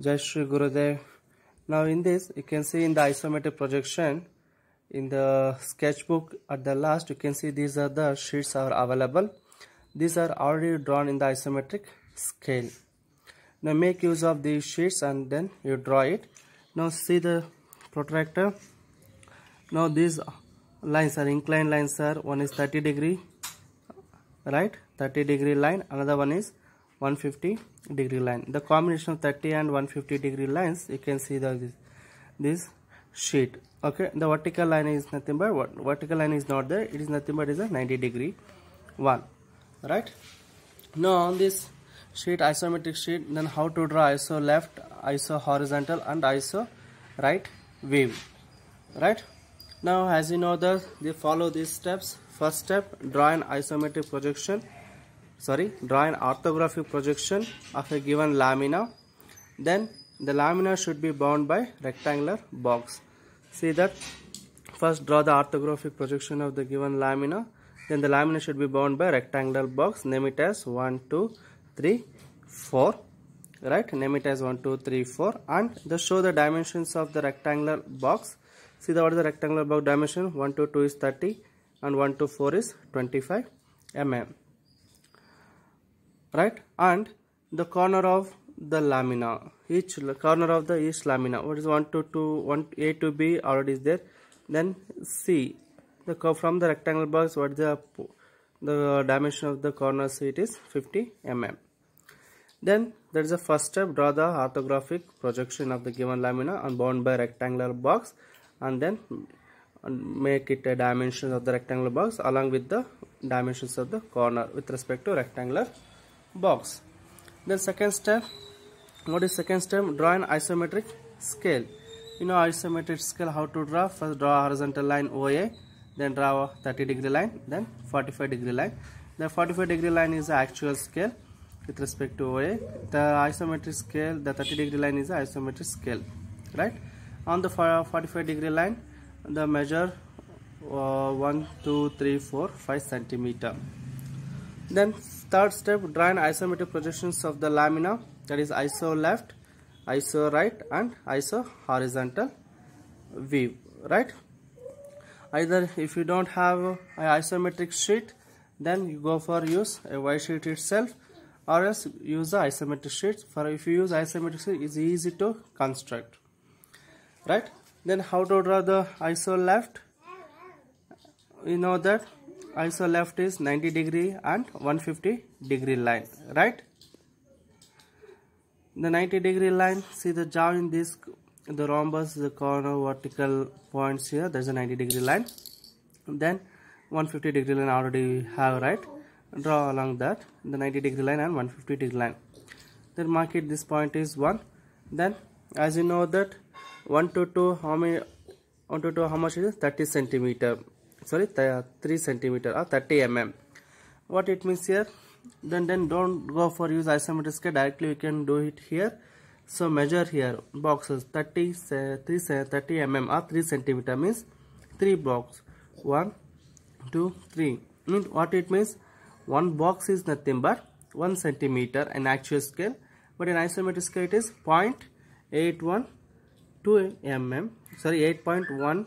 Jai Shri Gurudev. Now in this, you can see in the isometric projection, in the sketchbook at the last, you can see these are the sheets are available. These are already drawn in the isometric scale. Now make use of these sheets and then you draw it. Now see the protractor. Now these lines are inclined lines are one is 30 degree, right? 30 degree line, another one is 150 degree line the combination of 30 and 150 degree lines you can see the this, this sheet okay the vertical line is nothing but what vertical line is not there it is nothing but is a 90 degree one right now on this sheet isometric sheet then how to draw iso left iso horizontal and iso right wave right now as you know the they follow these steps first step draw an isometric projection sorry draw an orthographic projection of a given lamina then the lamina should be bound by rectangular box see that first draw the orthographic projection of the given lamina then the lamina should be bound by rectangular box name it as 1 2 3 4 right name it as 1 2 3 4 and just show the dimensions of the rectangular box see the what is the rectangular box dimension 1 to 2 is 30 and 1 to 4 is 25 mm right and the corner of the lamina each corner of the each lamina what is 1 to 2 1 a to b already is there then c the curve from the rectangle box what the the dimension of the corner c it is 50 mm then there is a first step draw the orthographic projection of the given lamina and bound by rectangular box and then make it a dimension of the rectangular box along with the dimensions of the corner with respect to rectangular box then second step what is second step draw an isometric scale you know isometric scale how to draw first draw horizontal line OA then draw a 30 degree line then 45 degree line the 45 degree line is the actual scale with respect to OA the isometric scale the 30 degree line is the isometric scale right on the 45 degree line the measure uh, 1 2 3 4 5 centimeter then third step draw an isometric projections of the lamina that is iso left iso right and iso horizontal view right either if you don't have an isometric sheet then you go for use a white sheet itself or else use the isometric sheets for if you use isometric sheet it's easy to construct right then how to draw the iso left you know that answer left is 90 degree and 150 degree line right the 90 degree line see the jaw in this the rhombus the corner vertical points here there's a 90 degree line and then 150 degree line already have right draw along that the 90 degree line and 150 degree line then mark it this point is 1 then as you know that 1 to 2 how many 1 to 2 how much is 30 centimeter sorry uh, 3 centimeter or uh, 30 mm what it means here then then don't go for use isometric scale directly you can do it here so measure here boxes 30 3 30 mm or uh, 3 centimeter means 3 box 1 2 3 means what it means one box is nothing but 1 centimeter in actual scale but in isometric scale it is 0.81 2 mm sorry 8.1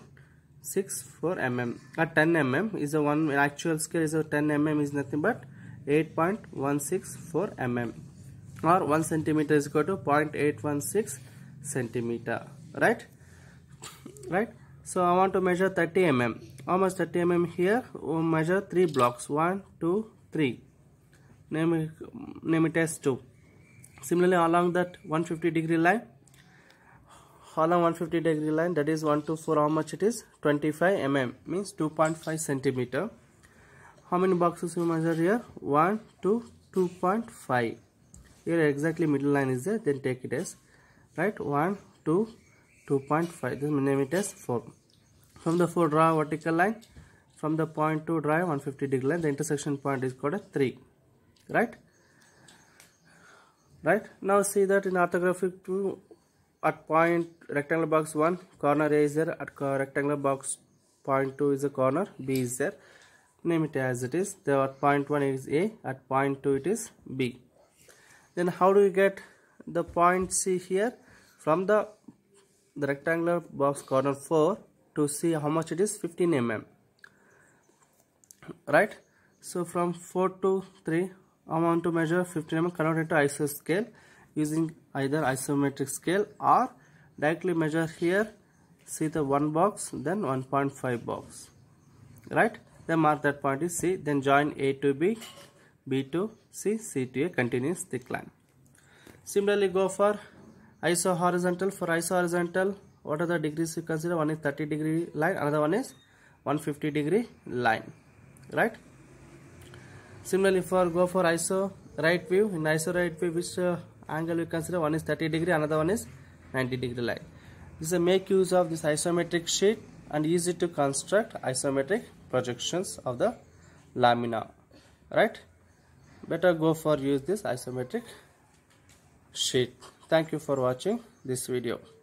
Six four mm a uh, 10 mm is the one actual scale is a 10 mm is nothing but 8.164 mm or 1 centimeter is equal to 0.816 centimeter right right so i want to measure 30 mm how much 30 mm here we'll measure three blocks one two three name it, name it as two similarly along that 150 degree line column 150 degree line that is 1 to 4 how much it is 25 mm means 2.5 centimeter how many boxes we measure here 1 to 2.5 here exactly middle line is there then take it as right 1 to 2.5 this name it as 4 from the 4 draw vertical line from the point to draw 150 degree line the intersection point is called a 3 right right now see that in orthographic two at point rectangular box 1 corner A is there at rectangular box point 2 is a corner B is there name it as it is the at point 1 is A at point 2 it is B then how do we get the point C here from the, the rectangular box corner 4 to see how much it is 15 mm right so from 4 to 3 I want to measure 15 mm convert it to ISO scale using either isometric scale or directly measure here see the one box then 1.5 box right then mark that point is C then join A to B B to C C to A Continuous thick line similarly go for iso horizontal for iso horizontal what are the degrees you consider one is 30 degree line another one is 150 degree line right similarly for go for iso right view in iso right view which uh, angle we consider one is 30 degree another one is 90 degree line this is make use of this isometric sheet and easy to construct isometric projections of the lamina right better go for use this isometric sheet thank you for watching this video